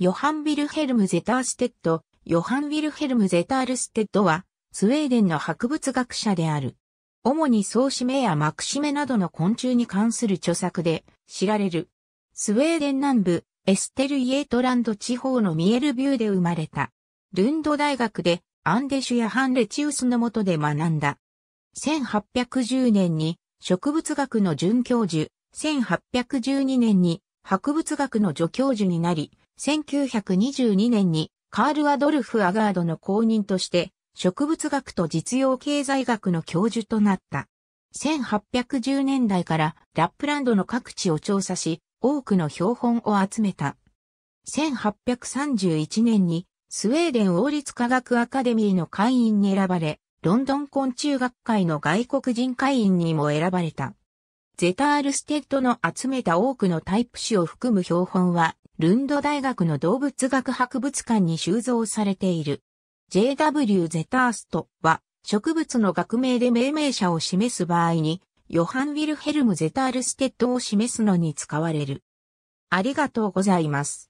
ヨハン・ヴィルヘルム・ゼターステッド、ヨハン・ヴィルヘルム・ゼタールステッドは、スウェーデンの博物学者である。主に草子めやマクシメなどの昆虫に関する著作で知られる。スウェーデン南部、エステル・イエートランド地方のミエルビューで生まれた。ルンド大学でアンデシュやハンレチウスの下で学んだ。1810年に植物学の准教授、1812年に博物学の助教授になり、1922年にカール・アドルフ・アガードの公認として植物学と実用経済学の教授となった。1810年代からラップランドの各地を調査し、多くの標本を集めた。1831年にスウェーデン王立科学アカデミーの会員に選ばれ、ロンドン昆虫学会の外国人会員にも選ばれた。ゼタールステッドの集めた多くのタイプ種を含む標本は、ルンド大学の動物学博物館に収蔵されている。JW ゼターストは植物の学名で命名者を示す場合に、ヨハン・ウィルヘルム・ゼタールステッドを示すのに使われる。ありがとうございます。